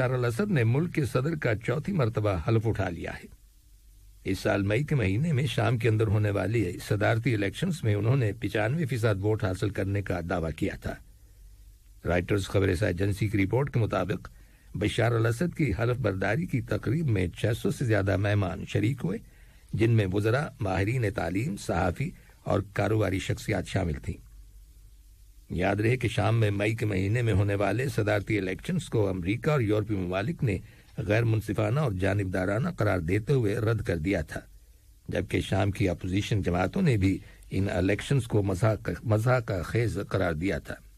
अल असद ने मुल्क के सदर का चौथी मरतबा हलफ उठा लिया है इस साल मई के महीने में शाम के अंदर होने वाली सदारती इलेक्शंस में उन्होंने पिचानवे फीसद वोट हासिल करने का दावा किया था राइटर्स खबर एजेंसी की रिपोर्ट के मुताबिक बशार अल असद की हलफ बर्दारी की तकरीब में 600 से ज्यादा मेहमान शरीक हुए जिनमें वजरा माहरीन तालीम सहाफ़ी और कारोबारी शख्सियात शामिल थीं याद रहे कि शाम में मई के महीने में होने वाले सदारती इलेक्शंस को अमरीका और यूरोपीय ममालिक ने गैर मुनसिफाना और जानबदाराना करार देते हुए रद्द कर दिया था जबकि शाम की अपोजिशन जमातों ने भी इन इलेक्शंस को मजाक का खेज करार दिया था